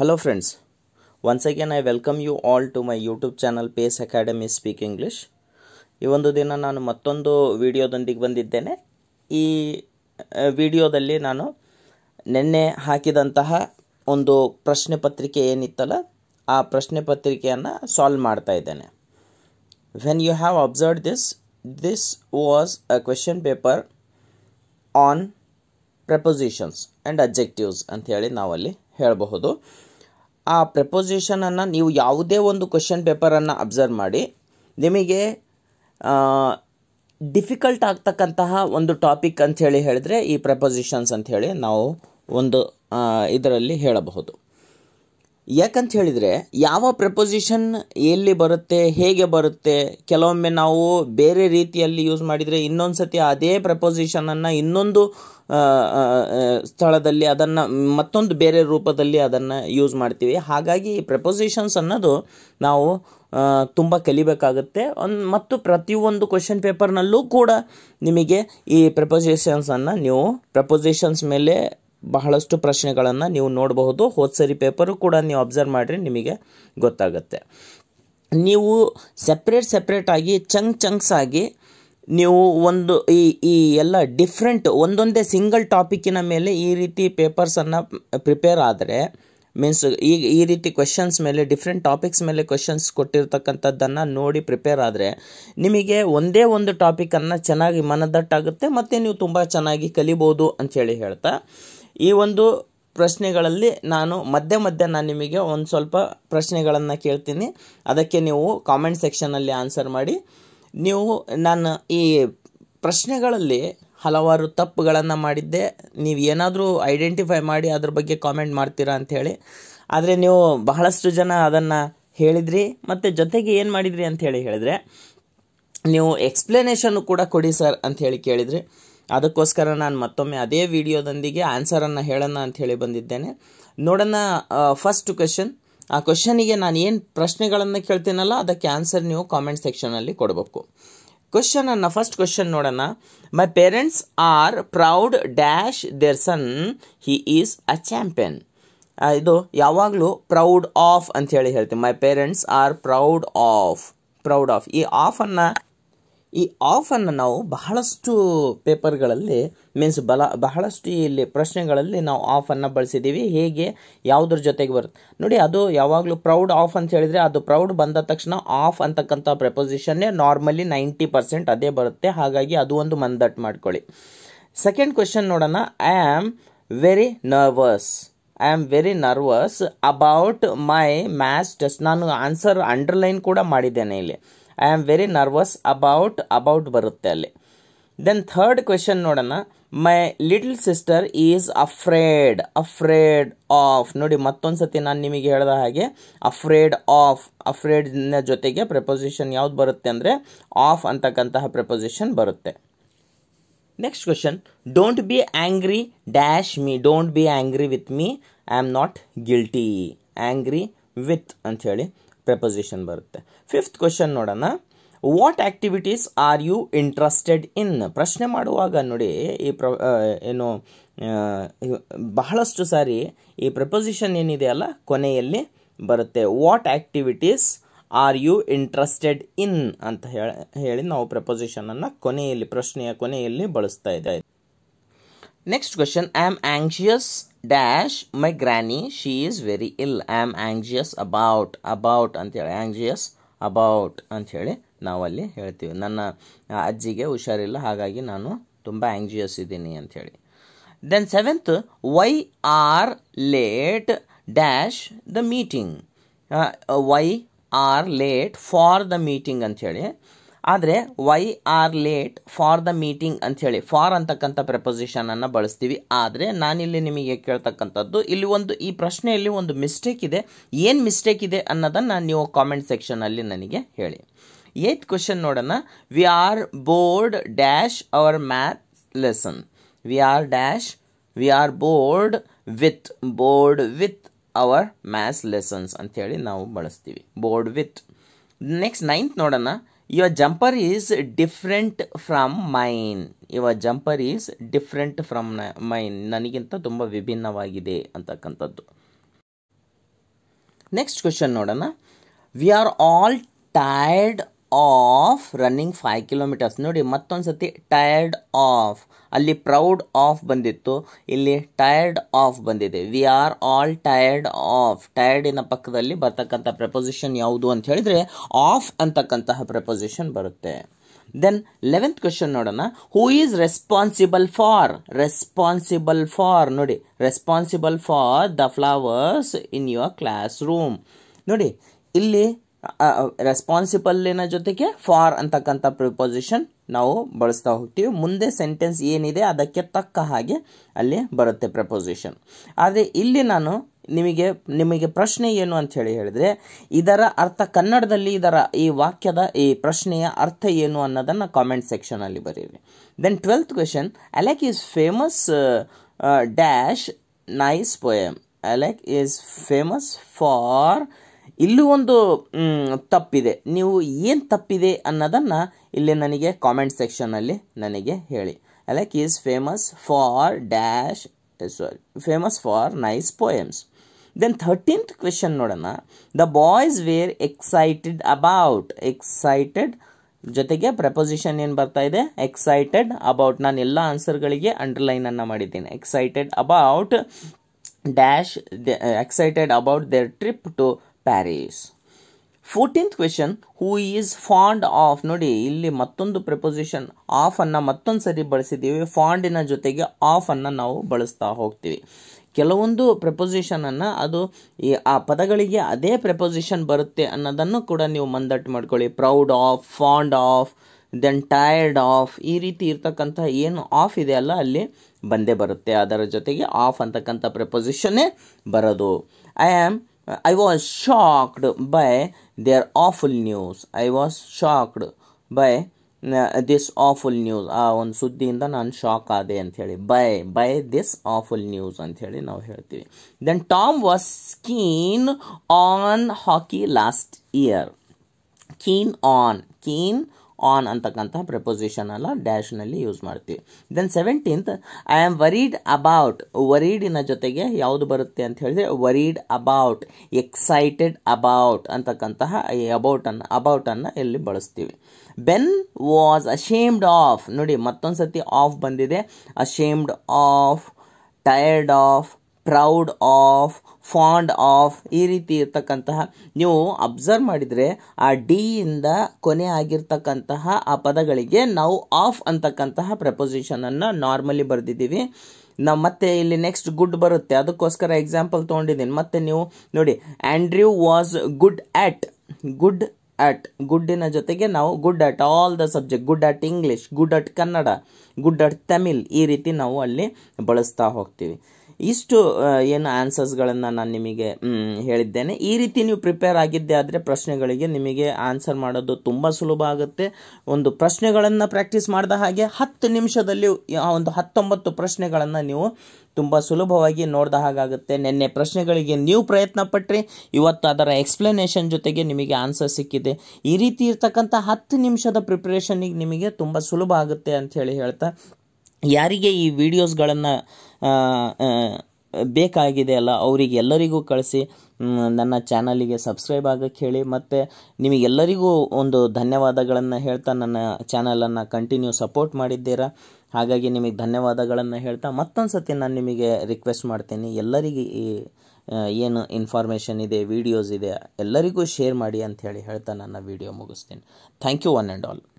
Hello friends once again I welcome you all to my YouTube channel Pace Academy speaking English ಈ ಒಂದು ದಿನ ನಾನು ಮತ್ತೊಂದು ವಿಡಿಯೋದೊಂದಿಗೆ ಬಂದಿದ್ದೇನೆ ಈ ವಿಡಿಯೋದಲ್ಲಿ ನಾನು ನಿನ್ನೆ ಹಾಕಿದಂತಹ ಒಂದು ಪ್ರಶ್ನೆ ಪತ್ರಿಕೆ ಏನಿತ್ತಲ್ಲ ಆ ಪ್ರಶ್ನೆ ಪತ್ರಿಕೆಯನ್ನು ಸಾಲ್ವ್ ಮಾಡ್ತಾ ಇದ್ದೇನೆ when you have observe this this was a question paper on prepositions and objectives ಅಂತ ಹೇಳಿ ನಾವಲ್ಲಿ ಹೇಳಬಹುದು ಆ ಪ್ರಪೋಸಿಷನನ್ನು ನೀವು ಯಾವುದೇ ಒಂದು ಕ್ವಶನ್ ಪೇಪರನ್ನು ಅಬ್ಸರ್ವ್ ಮಾಡಿ ನಿಮಗೆ ಡಿಫಿಕಲ್ಟ್ ಆಗ್ತಕ್ಕಂತಹ ಒಂದು ಟಾಪಿಕ್ ಅಂಥೇಳಿ ಹೇಳಿದ್ರೆ ಈ ಪ್ರೆಪೊಸಿಷನ್ಸ್ ಅಂಥೇಳಿ ನಾವು ಒಂದು ಇದರಲ್ಲಿ ಹೇಳಬಹುದು ಯಾಕಂತ ಹೇಳಿದರೆ ಯಾವ ಪ್ರಪೊಸಿಷನ್ ಎಲ್ಲಿ ಬರುತ್ತೆ ಹೇಗೆ ಬರುತ್ತೆ ಕೆಲವೊಮ್ಮೆ ನಾವು ಬೇರೆ ರೀತಿಯಲ್ಲಿ ಯೂಸ್ ಮಾಡಿದರೆ ಇನ್ನೊಂದು ಸತಿ ಅದೇ ಪ್ರಪೊಸಿಷನನ್ನು ಇನ್ನೊಂದು ಸ್ಥಳದಲ್ಲಿ ಅದನ್ನು ಮತ್ತೊಂದು ಬೇರೆ ರೂಪದಲ್ಲಿ ಅದನ್ನು ಯೂಸ್ ಮಾಡ್ತೀವಿ ಹಾಗಾಗಿ ಈ ಪ್ರಪೊಸಿಷನ್ಸ್ ಅನ್ನೋದು ನಾವು ತುಂಬ ಕಲಿಬೇಕಾಗುತ್ತೆ ಒಂದು ಮತ್ತು ಪ್ರತಿಯೊಂದು ಕ್ವೆಶನ್ ಪೇಪರ್ನಲ್ಲೂ ಕೂಡ ನಿಮಗೆ ಈ ಪ್ರಪೊಸಿಷನ್ಸನ್ನು ನೀವು ಪ್ರಪೊಸಿಷನ್ಸ್ ಮೇಲೆ ಬಹಳಷ್ಟು ಪ್ರಶ್ನೆಗಳನ್ನು ನೀವು ನೋಡಬಹುದು ಹೋದ ಸರಿ ಪೇಪರು ಕೂಡ ನೀವು ಅಬ್ಸರ್ವ್ ಮಾಡಿರಿ ನಿಮಗೆ ಗೊತ್ತಾಗುತ್ತೆ ನೀವು ಸಪ್ರೇಟ್ ಆಗಿ ಚಂಕ್ ಚಂಕ್ಸ್ ಆಗಿ ನೀವು ಒಂದು ಈ ಈ ಎಲ್ಲ ಡಿಫ್ರೆಂಟ್ ಒಂದೊಂದೇ ಸಿಂಗಲ್ ಟಾಪಿಕ್ಕಿನ ಮೇಲೆ ಈ ರೀತಿ ಪೇಪರ್ಸನ್ನು ಪ್ರಿಪೇರ್ ಆದರೆ ಮೀನ್ಸ್ ಈಗ ಈ ರೀತಿ ಕ್ವೆಶನ್ಸ್ ಮೇಲೆ ಡಿಫ್ರೆಂಟ್ ಟಾಪಿಕ್ಸ್ ಮೇಲೆ ಕ್ವೆಶನ್ಸ್ ಕೊಟ್ಟಿರ್ತಕ್ಕಂಥದ್ದನ್ನು ನೋಡಿ ಪ್ರಿಪೇರ್ ಆದರೆ ನಿಮಗೆ ಒಂದೇ ಒಂದು ಟಾಪಿಕನ್ನು ಚೆನ್ನಾಗಿ ಮನದಟ್ಟಾಗುತ್ತೆ ಮತ್ತು ನೀವು ತುಂಬ ಚೆನ್ನಾಗಿ ಕಲಿಬೋದು ಅಂಥೇಳಿ ಹೇಳ್ತಾ ಈ ಒಂದು ಪ್ರಶ್ನೆಗಳಲ್ಲಿ ನಾನು ಮಧ್ಯೆ ಮಧ್ಯೆ ನಾನು ನಿಮಗೆ ಒಂದು ಸ್ವಲ್ಪ ಪ್ರಶ್ನೆಗಳನ್ನು ಕೇಳ್ತೀನಿ ಅದಕ್ಕೆ ನೀವು ಕಾಮೆಂಟ್ ಸೆಕ್ಷನಲ್ಲಿ ಆನ್ಸರ್ ಮಾಡಿ ನೀವು ನಾನು ಈ ಪ್ರಶ್ನೆಗಳಲ್ಲಿ ಹಲವಾರು ತಪ್ಪುಗಳನ್ನು ಮಾಡಿದ್ದೆ ನೀವು ಏನಾದರೂ ಐಡೆಂಟಿಫೈ ಮಾಡಿ ಅದ್ರ ಬಗ್ಗೆ ಕಾಮೆಂಟ್ ಮಾಡ್ತೀರಾ ಅಂಥೇಳಿ ಆದರೆ ನೀವು ಬಹಳಷ್ಟು ಜನ ಅದನ್ನು ಹೇಳಿದ್ರಿ ಮತ್ತು ಜೊತೆಗೆ ಏನು ಮಾಡಿದ್ರಿ ಅಂಥೇಳಿ ಹೇಳಿದ್ರೆ ನೀವು ಎಕ್ಸ್ಪ್ಲನೇಷನ್ನು ಕೂಡ ಕೊಡಿ ಸರ್ ಅಂಥೇಳಿ ಕೇಳಿದ್ರಿ ಅದಕ್ಕೋಸ್ಕರ ನಾನು ಮತ್ತೊಮ್ಮೆ ಅದೇ ವಿಡಿಯೋದೊಂದಿಗೆ ಆನ್ಸರನ್ನು ಹೇಳೋಣ ಅಂತ ಹೇಳಿ ಬಂದಿದ್ದೇನೆ ನೋಡೋಣ ಫಸ್ಟ್ ಕ್ವೆಶನ್ ಆ ಕ್ವಶನಿಗೆ ನಾನು ಏನು ಪ್ರಶ್ನೆಗಳನ್ನು ಕೇಳ್ತೀನಲ್ಲ ಅದಕ್ಕೆ ಆನ್ಸರ್ ನೀವು ಕಾಮೆಂಟ್ ಸೆಕ್ಷನಲ್ಲಿ ಕೊಡಬೇಕು ಕ್ವಶನನ್ನು ಫಸ್ಟ್ ಕ್ವಶನ್ ನೋಡೋಣ my parents are proud dash their son he is a champion ಇದು ಯಾವಾಗಲೂ ಪ್ರೌಡ್ ಆಫ್ ಅಂತ ಹೇಳಿ ಹೇಳ್ತೀನಿ my parents are proud of proud of ಈ ಆಫನ್ನು ಈ ಆಫನ್ನು ನಾವು ಬಹಳಷ್ಟು ಪೇಪರ್ಗಳಲ್ಲಿ ಮೀನ್ಸ್ ಬಲ ಬಹಳಷ್ಟು ಇಲ್ಲಿ ಪ್ರಶ್ನೆಗಳಲ್ಲಿ ನಾವು ಆಫನ್ನು ಬಳಸಿದ್ದೀವಿ ಹೇಗೆ ಯಾವುದ್ರ ಜೊತೆಗೆ ಬರುತ್ತೆ ನೋಡಿ ಅದು ಯಾವಾಗಲೂ ಪ್ರೌಡ್ ಆಫ್ ಅಂತ ಹೇಳಿದರೆ ಅದು ಪ್ರೌಡ್ ಬಂದ ತಕ್ಷಣ ಆಫ್ ಅಂತಕ್ಕಂಥ ಪ್ರಪೋಸಿಷನ್ನೇ ನಾರ್ಮಲಿ ನೈಂಟಿ ಪರ್ಸೆಂಟ್ ಅದೇ ಬರುತ್ತೆ ಹಾಗಾಗಿ ಅದು ಒಂದು ಮಂದಟ್ಟು ಮಾಡ್ಕೊಳ್ಳಿ ಸೆಕೆಂಡ್ ಕ್ವೆಶನ್ ನೋಡೋಣ I am very nervous I am very nervous about my maths test ನಾನು ಆನ್ಸರ್ ಅಂಡರ್ಲೈನ್ ಕೂಡ ಮಾಡಿದ್ದೇನೆ ಇಲ್ಲಿ I am very nervous about about ಬರುತ್ತೆ ಅಲ್ಲಿ ದೆನ್ ಥರ್ಡ್ ಕ್ವೆಶನ್ ನೋಡೋಣ my little sister is afraid afraid of ನೋಡಿ ಮತ್ತೊಂದು ಸತಿ ನಾನು ನಿಮಗೆ ಹೇಳಿದ ಹಾಗೆ ಅಫ್ರೇಡ್ ಆಫ್ ಅಫ್ರೇಡ್ನ ಜೊತೆಗೆ ಪ್ರೆಪೊಸಿಷನ್ ಯಾವ್ದು ಬರುತ್ತೆ ಅಂದರೆ ಆಫ್ ಅಂತಕ್ಕಂತಹ ಪ್ರೆಪೊಸಿಷನ್ ಬರುತ್ತೆ next question don't be angry dash me don't be angry with me I am not guilty angry with ಅಂಥೇಳಿ ಪ್ರಪೊಸಿಷನ್ ಬರುತ್ತೆ ಫಿಫ್ತ್ ಕ್ವಶನ್ ನೋಡೋಣ what activities are you interested in ಪ್ರಶ್ನೆ ಮಾಡುವಾಗ ನೋಡಿ ಈ ಪ್ರ ಏನು ಬಹಳಷ್ಟು ಸಾರಿ ಈ ಪ್ರಪೊಸಿಷನ್ ಏನಿದೆ ಅಲ್ಲ ಕೊನೆಯಲ್ಲಿ ಬರುತ್ತೆ what activities are you interested in ಅಂತ ಹೇಳಿ ನಾವು ಪ್ರಪೊಸಿಷನನ್ನು ಕೊನೆಯಲ್ಲಿ ಪ್ರಶ್ನೆಯ ಕೊನೆಯಲ್ಲಿ ಬಳಸ್ತಾ ಇದ್ದೆ next question I am anxious dash my granny she is very ill I am anxious about about ಅಂತ ಹೇಳಿ anxious about ಅಂತ ಹೇಳಿ ನಾವಲ್ಲಿ ಹೇಳ್ತೀವಿ ನನ್ನ ಅಜ್ಜಿಗೆ ಹುಷಾರಿಲ್ಲ ಹಾಗಾಗಿ ನಾನು ತುಂಬ ಆ್ಯಂಗ್ಜಿಯಸ್ ಇದ್ದೀನಿ ಅಂಥೇಳಿ then seventh why are late dash the meeting why are late for the meeting ಅಂಥೇಳಿ ಆದರೆ why are late for the meeting ಅಂಥೇಳಿ ಫಾರ್ ಅಂತಕ್ಕಂಥ ಪ್ರಪೊಸಿಷನನ್ನು ಬಳಸ್ತೀವಿ ಆದರೆ ನಾನಿಲ್ಲಿ ನಿಮಗೆ ಕೇಳ್ತಕ್ಕಂಥದ್ದು ಇಲ್ಲಿ ಒಂದು ಈ ಪ್ರಶ್ನೆಯಲ್ಲಿ ಒಂದು ಮಿಸ್ಟೇಕ್ ಇದೆ ಏನು ಮಿಸ್ಟೇಕ್ ಇದೆ ಅನ್ನೋದನ್ನು ನೀವು ಕಾಮೆಂಟ್ ಸೆಕ್ಷನಲ್ಲಿ ನನಗೆ ಹೇಳಿ ಏತ್ ಕ್ವಶನ್ ನೋಡೋಣ we are bored dash our math lesson we are dash we are bored with bored with our maths lessons ಅಂಥೇಳಿ ನಾವು ಬಳಸ್ತೀವಿ ಬೋರ್ಡ್ ವಿತ್ ನೆಕ್ಸ್ಟ್ ನೈನ್ತ್ ನೋಡೋಣ your jumper is different from mine your jumper is different from mine naniginta tumbha vibhinnavagide antakkantaddu next question nodana we are all tired of running five kilometres ನೋಡಿ ಮತ್ತೊಂದು ಸತಿ tired of ಅಲ್ಲಿ proud of ಬಂದಿತ್ತು ಇಲ್ಲಿ tired of ಬಂದಿದೆ we are all tired of ಟಯರ್ಡಿನ ಪಕ್ಕದಲ್ಲಿ ಬರ್ತಕ್ಕಂಥ ಪ್ರಪೊಸಿಷನ್ ಯಾವುದು ಅಂತ ಹೇಳಿದರೆ ಆಫ್ ಅಂತಕ್ಕಂತಹ ಪ್ರಪೊಸಿಷನ್ ಬರುತ್ತೆ ದೆನ್ ಲೆವೆಂತ್ ಕ್ವೆಶನ್ ನೋಡೋಣ who is responsible for responsible for ನೋಡಿ responsible for the flowers in your classroom ನೋಡಿ ಇಲ್ಲಿ ರೆಸ್ಪಾನ್ಸಿಬಲಿನ ಜೊತೆಗೆ ಫಾರ್ ಅಂತಕ್ಕಂಥ ಪ್ರಿಪೊಸಿಷನ್ ನಾವು ಬಳಸ್ತಾ ಹೋಗ್ತೀವಿ ಮುಂದೆ ಸೆಂಟೆನ್ಸ್ ಏನಿದೆ ಅದಕ್ಕೆ ತಕ್ಕ ಹಾಗೆ ಅಲ್ಲಿ ಬರುತ್ತೆ ಪ್ರಪೊಸಿಷನ್ ಆದರೆ ಇಲ್ಲಿ ನಾನು ನಿಮಗೆ ನಿಮಗೆ ಪ್ರಶ್ನೆ ಏನು ಅಂತ ಹೇಳಿ ಹೇಳಿದ್ರೆ ಇದರ ಅರ್ಥ ಕನ್ನಡದಲ್ಲಿ ಇದರ ಈ ವಾಕ್ಯದ ಈ ಪ್ರಶ್ನೆಯ ಅರ್ಥ ಏನು ಅನ್ನೋದನ್ನು ಕಾಮೆಂಟ್ ಸೆಕ್ಷನಲ್ಲಿ ಬರೀರಿ then twelfth question Alec is famous dash nice poem Alec is famous for ಇಲ್ಲೂ ಒಂದು ತಪ್ಪಿದೆ ನೀವು ಏನು ತಪ್ಪಿದೆ ಅನ್ನೋದನ್ನು ಇಲ್ಲಿ ನನಗೆ ಕಾಮೆಂಟ್ ಸೆಕ್ಷನ್ನಲ್ಲಿ ನನಗೆ ಹೇಳಿ like is famous for dash sorry famous for nice poems then thirteenth question ನೋಡೋಣ the boys were excited about excited ಜೊತೆಗೆ ಪ್ರಪೊಸಿಷನ್ ಏನು ಬರ್ತಾ ಇದೆ ಎಕ್ಸೈಟೆಡ್ ಅಬೌಟ್ ನಾನು ಎಲ್ಲ ಆನ್ಸರ್ಗಳಿಗೆ ಅಂಡರ್ಲೈನನ್ನು ಮಾಡಿದ್ದೀನಿ excited about dash excited about their trip to Paris fourteenth question who is fond of ನೋಡಿ ಇಲ್ಲಿ ಮತ್ತೊಂದು ಪ್ರೆಪೊಸಿಷನ್ ಆಫ್ ಅನ್ನ ಮತ್ತೊಂದು ಸರಿ ಬಳಸಿದ್ದೀವಿ ಫಾಂಡಿನ ಜೊತೆಗೆ ಆಫ್ ಅನ್ನ ನಾವು ಬಳಸ್ತಾ ಹೋಗ್ತೀವಿ ಕೆಲವೊಂದು ಅನ್ನ ಅದು ಈ ಆ ಪದಗಳಿಗೆ ಅದೇ ಪ್ರೆಪೊಸಿಷನ್ ಬರುತ್ತೆ ಅನ್ನೋದನ್ನು ಕೂಡ ನೀವು ಮಂದಟ್ಟು ಮಾಡ್ಕೊಳ್ಳಿ proud of fond of then tired of ಈ ರೀತಿ ಇರ್ತಕ್ಕಂಥ ಏನು ಆಫ್ ಇದೆ ಅಲ್ಲ ಅಲ್ಲಿ ಬಂದೇ ಬರುತ್ತೆ ಅದರ ಜೊತೆಗೆ ಆಫ್ ಅಂತಕ್ಕಂಥ ಪ್ರೆಪೊಸಿಷನ್ನೇ ಬರೋದು I am I was shocked by their awful news. I was shocked by uh, this awful news. On Sudhi in the non shock are they by by this awful news and now Then Tom was keen on hockey last year. Keen on keen on ಅಂತಕ್ಕಂತಹ ಎಲ್ಲ ಡ್ಯಾಶ್ನಲ್ಲಿ use ಮಾಡ್ತೀವಿ then seventeenth I am worried about ವರೀಡಿನ ಜೊತೆಗೆ ಯಾವುದು ಬರುತ್ತೆ ಅಂತ ಹೇಳಿದ್ರೆ ವರೀಡ್ ಅಬೌಟ್ ಎಕ್ಸೈಟೆಡ್ ಅಬೌಟ್ ಅಂತಕ್ಕಂತಹ ಈ ಅಬೌಟನ್ನು ಅಬೌಟನ್ನು ಇಲ್ಲಿ ಬಳಸ್ತೀವಿ ಬೆನ್ ವಾಸ್ ಅಶೇಮ್ಡ್ ಆಫ್ ನೋಡಿ ಮತ್ತೊಂದು ಸತಿ ಆಫ್ ಬಂದಿದೆ ashamed of tired of proud of fond of ಈ ರೀತಿ ಇರ್ತಕ್ಕಂತಹ ನೀವು ಅಬ್ಸರ್ವ್ ಮಾಡಿದರೆ ಆ ಡಿಯಿಂದ ಕೊನೆ ಆಗಿರ್ತಕ್ಕಂತಹ ಆ ಪದಗಳಿಗೆ ನಾವು ಆಫ್ ಅಂತಕ್ಕಂತಹ ಪ್ರಪೊಸಿಷನನ್ನು ನಾರ್ಮಲಿ ಬರೆದಿದ್ದೀವಿ ನಾವು ಮತ್ತೆ ಇಲ್ಲಿ ನೆಕ್ಸ್ಟ್ ಗುಡ್ ಬರುತ್ತೆ ಅದಕ್ಕೋಸ್ಕರ ಎಕ್ಸಾಂಪಲ್ ತೊಗೊಂಡಿದ್ದೀನಿ ಮತ್ತೆ ನೀವು ನೋಡಿ Andrew was good at good at ಗುಡ್ಡಿನ ಜೊತೆಗೆ ನಾವು good at all the subject good at English good at Kannada good at Tamil ಈ ರೀತಿ ನಾವು ಅಲ್ಲಿ ಬಳಸ್ತಾ ಹೋಗ್ತೀವಿ ಇಷ್ಟು ಏನು ಆನ್ಸರ್ಸ್ಗಳನ್ನು ನಾನು ನಿಮಗೆ ಹೇಳಿದ್ದೇನೆ ಈ ರೀತಿ ನೀವು ಪ್ರಿಪೇರ್ ಆಗಿದ್ದೆ ಆದರೆ ಪ್ರಶ್ನೆಗಳಿಗೆ ನಿಮಗೆ ಆನ್ಸರ್ ಮಾಡೋದು ತುಂಬ ಸುಲಭ ಆಗುತ್ತೆ ಒಂದು ಪ್ರಶ್ನೆಗಳನ್ನು ಪ್ರಾಕ್ಟೀಸ್ ಮಾಡಿದ ಹಾಗೆ ಹತ್ತು ನಿಮಿಷದಲ್ಲಿ ಒಂದು ಹತ್ತೊಂಬತ್ತು ಪ್ರಶ್ನೆಗಳನ್ನು ನೀವು ತುಂಬ ಸುಲಭವಾಗಿ ನೋಡಿದ ಹಾಗಾಗುತ್ತೆ ನಿನ್ನೆ ಪ್ರಶ್ನೆಗಳಿಗೆ ನೀವು ಪ್ರಯತ್ನ ಪಟ್ಟರೆ ಇವತ್ತು ಅದರ ಎಕ್ಸ್ಪ್ಲನೇಷನ್ ಜೊತೆಗೆ ನಿಮಗೆ ಆನ್ಸರ್ ಸಿಕ್ಕಿದೆ ಈ ರೀತಿ ಇರ್ತಕ್ಕಂಥ ಹತ್ತು ನಿಮಿಷದ ಪ್ರಿಪ್ರೇಷನಿಗೆ ನಿಮಗೆ ತುಂಬ ಸುಲಭ ಆಗುತ್ತೆ ಅಂತ ಹೇಳಿ ಹೇಳ್ತಾ ಯಾರಿಗೆ ಈ ವಿಡಿಯೋಸ್ಗಳನ್ನು ಬೇಕಾಗಿದೆ ಅಲ್ಲ ಅವರಿಗೆ ಎಲ್ಲರಿಗೂ ಕಳಿಸಿ ನನ್ನ ಚಾನಲಿಗೆ ಸಬ್ಸ್ಕ್ರೈಬ್ ಆಗಕ್ಕೆ ಹೇಳಿ ಮತ್ತು ನಿಮಗೆಲ್ಲರಿಗೂ ಒಂದು ಧನ್ಯವಾದಗಳನ್ನು ಹೇಳ್ತಾ ನನ್ನ ಚಾನಲನ್ನು ಕಂಟಿನ್ಯೂ ಸಪೋರ್ಟ್ ಮಾಡಿದ್ದೀರಾ ಹಾಗಾಗಿ ನಿಮಗೆ ಧನ್ಯವಾದಗಳನ್ನು ಹೇಳ್ತಾ ಮತ್ತೊಂದು ಸತಿ ನಾನು ನಿಮಗೆ ರಿಕ್ವೆಸ್ಟ್ ಮಾಡ್ತೀನಿ ಎಲ್ಲರಿಗೆ ಈ ಏನು ಇನ್ಫಾರ್ಮೇಷನ್ ಇದೆ ವಿಡಿಯೋಸ್ ಇದೆ ಎಲ್ಲರಿಗೂ ಶೇರ್ ಮಾಡಿ ಅಂಥೇಳಿ ಹೇಳ್ತಾ ನನ್ನ ವಿಡಿಯೋ ಮುಗಿಸ್ತೀನಿ thank you one and all